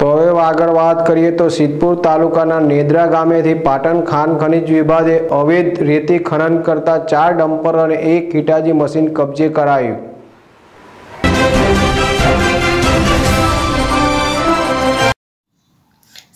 તો હવે આગળ વાત કરીએ તો સિદ્ધપુર તાલુકાના નેદ્રા ગામેથી પાટણ ખાન ખનિજ વિભાગે અવૈધ રેતી ખનન કરતા ચાર ડમ્પર અને એક કીટાજી મશીન કબજે કરાયું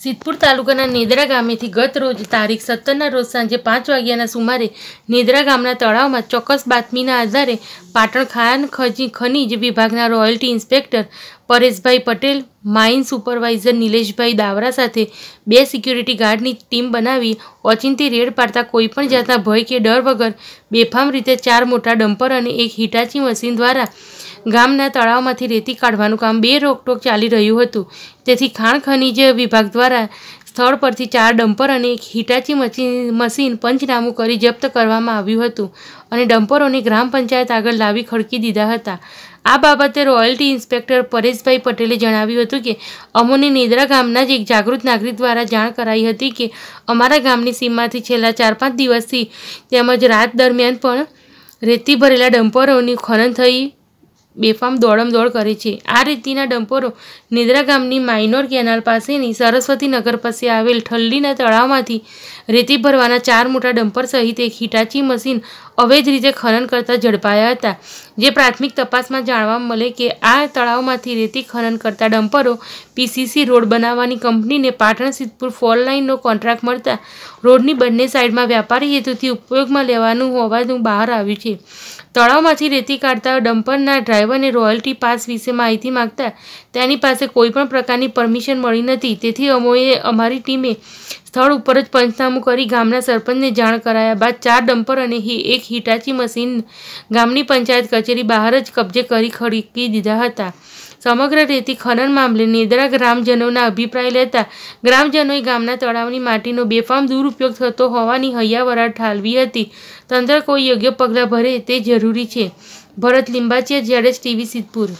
સિદ્ધપુર તાલુકાના નેદરા ગામેથી ગત રોજ તારીખ સત્તરના રોજ સાંજે પાંચ વાગ્યાના સુમારે નેદરા ગામના તળાવમાં ચોક્કસ બાતમીના આધારે પાટણ ખાન ખજી ખનીજ વિભાગના royalty inspector Pareshbhai Patel mine supervisor Nileshbhai Davra સાથે બે સિક્યુરિટી ગાર્ડની ટીમ બનાવી ઓચિંતી રેડ પાડતા કોઈપણ જાતના ભય કે ડર વગર બેફામ રીતે ચાર મોટા ડમ્પર અને એક હિટાચી મશીન દ્વારા ગામના તળાવમાંથી રેતી કાઢવાનું કામ બે રોકટોક ચાલી રહ્યું હતું તેથી ખાણ ખનિજ વિભાગ દ્વારા સ્થળ પરથી ચાર ડમ્પર અને એક હિટાચી મશીન પંચનામું કરી જપ્ત કરવામાં આવ્યું હતું અને ડમ્પરોને ગ્રામ પંચાયત આગળ લાવી ખડકી દીધા હતા આ બાબતે રોયલ્ટી ઇન્સ્પેક્ટર પરેશભાઈ પટેલે જણાવ્યું હતું કે અમોને નિદ્રા ગામના જ એક જાગૃત નાગરિક દ્વારા જાણ કરાઈ હતી કે અમારા ગામની સીમમાંથી છેલ્લા ચાર પાંચ દિવસથી તેમજ રાત દરમિયાન પણ રેતી ભરેલા ડમ્પરોની ખનન થઈ બેફામ દોડમદોડ કરે છે આ રીતના ડમ્પોરો નિદ્રા ગામની માઇનોર કેનાલ પાસેની સરસ્વતી નગર પાસે આવેલ ઠલ્લીના તળાવમાંથી રેતી ભરવાના ચાર મોટા ડમ્પર સહિત એક હિટાચી મશીન અવૈધ રીતે ખનન કરતા ઝડપાયા હતા જે પ્રાથમિક તપાસમાં જાણવા મળે કે આ તળાવમાંથી રેતી ખનન કરતા ડમ્પરો પીસીસી રોડ બનાવવાની કંપનીને પાટણ સિદ્ધપુર ફોર લાઇનનો કોન્ટ્રાક્ટ મળતા રોડની બંને સાઇડમાં વ્યાપારી હેતુથી ઉપયોગમાં લેવાનું હોવાનું બહાર આવ્યું છે તળાવમાંથી રેતી કાઢતા ડમ્પરના ડ્રાઈવરને રોયલ્ટી પાસ વિશે માહિતી માગતા તેની પાસે કોઈપણ પ્રકારની પરમિશન મળી નથી તેથી અમોએ અમારી ટીમે સ્થળ ઉપર જ પંચનામું કરી ગામના સરપંચને જાણ કરાયા બાદ ચાર ડમ્પર અને એક હિટાચી મશીન ગામની પંચાયત કચેરી બહાર જ કબજે કરી ખરીદી દીધા હતા સમગ્ર રેતી ખનન મામલે નેદરા ગ્રામજનોના અભિપ્રાય લેતા ગ્રામજનોએ ગામના તળાવની માટીનો બેફામ દુરુપયોગ થતો હોવાની હૈયાવરાળ ઠાલવી હતી તંત્ર કોઈ યોગ્ય પગલાં ભરે તે જરૂરી છે ભરત લિંબાચિયા જેડેશ ટીવી સિદ્ધપુર